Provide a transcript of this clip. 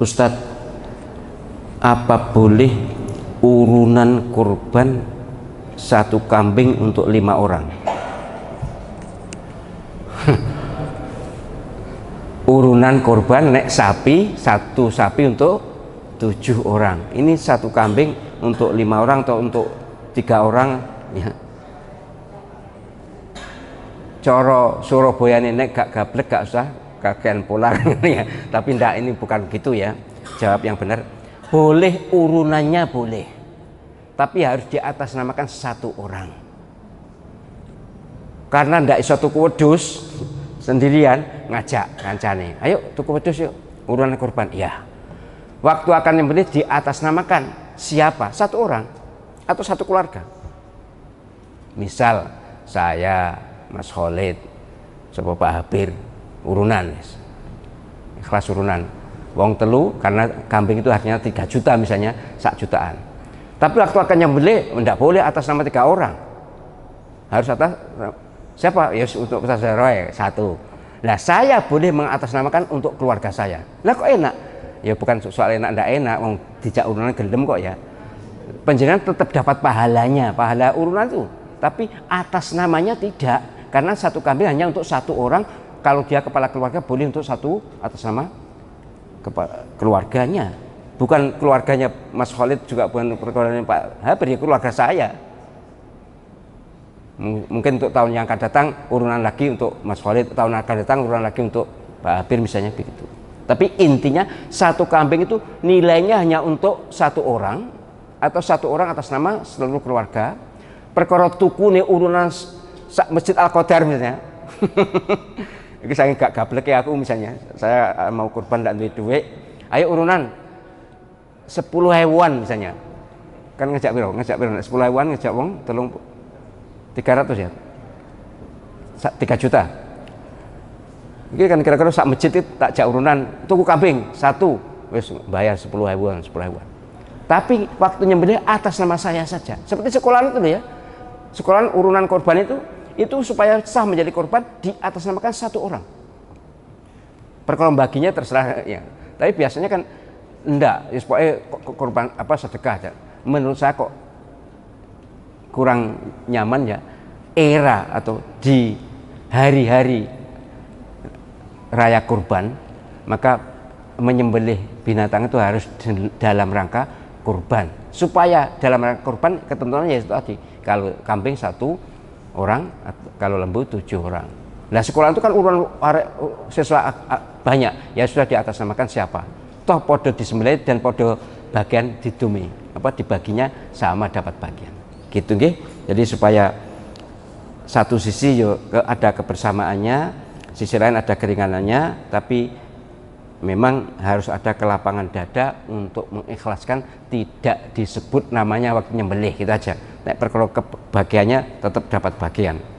Ustadz apa boleh urunan kurban satu kambing untuk lima orang urunan korban nek sapi satu sapi untuk tujuh orang ini satu kambing untuk lima orang atau untuk tiga orang ya coro Surabaya nek gak gablek gak usah kakean pulang ya. tapi ndak ini bukan gitu ya jawab yang benar boleh urunannya boleh tapi harus di atas namakan satu orang karena ndak iso tuku wedus sendirian ngajak kancane ayo tuku wedus yuk urunan korban Iya. waktu akan yang di atas namakan siapa satu orang atau satu keluarga misal saya Mas Khalid sebab Pak Habir urunan ikhlas urunan wong telu karena kambing itu harganya 3 juta misalnya sak jutaan tapi waktu akan nyembelih tidak boleh atas nama tiga orang harus atas siapa ya untuk peserta Roy satu nah saya boleh mengatasnamakan untuk keluarga saya nah kok enak ya bukan soal enak tidak enak wong tidak urunan gelem kok ya penjenengan tetap dapat pahalanya pahala urunan itu tapi atas namanya tidak karena satu kambing hanya untuk satu orang kalau dia kepala keluarga boleh untuk satu atas nama keluarganya bukan keluarganya Mas Khalid juga bukan keluarganya Pak Haber ya keluarga saya mungkin untuk tahun yang akan datang urunan lagi untuk Mas Khalid tahun yang akan datang urunan lagi untuk Pak Haber misalnya begitu tapi intinya satu kambing itu nilainya hanya untuk satu orang atau satu orang atas nama seluruh keluarga perkara tukune urunan masjid Al-Qadar misalnya Iki saya gak gablek ya aku misalnya, saya eh, mau kurban ndak duwe duit. Ayo urunan 10 hewan misalnya. Kan ngejak piro? Ngejak piro? 10 hewan ngejak wong tiga 300 ya. 3 juta. Iki kan kira-kira sak masjid tak jak urunan tunggu kambing satu wis bayar 10 hewan, 10 hewan. Tapi waktunya nyembelih atas nama saya saja. Seperti sekolahan itu ya. Sekolah urunan korban itu itu supaya sah menjadi korban di atas namakan satu orang. Perkolom baginya terserah ya. Tapi biasanya kan enggak, ya pokoknya korban apa sedekah ya. Menurut saya kok kurang nyaman ya era atau di hari-hari raya kurban maka menyembelih binatang itu harus dalam rangka kurban supaya dalam rangka kurban ketentuannya itu tadi kalau kambing satu orang, kalau lembu tujuh orang. Nah sekolah itu kan urusan siswa banyak, ya sudah di atas namakan siapa. Toh podo disembelih dan podo bagian didumi, apa dibaginya sama dapat bagian. Gitu nggih. Jadi supaya satu sisi yo ada kebersamaannya, sisi lain ada keringanannya, tapi memang harus ada kelapangan dada untuk mengikhlaskan tidak disebut namanya waktu nyembelih gitu aja. Nek perkara kebagiannya tetap dapat bagian.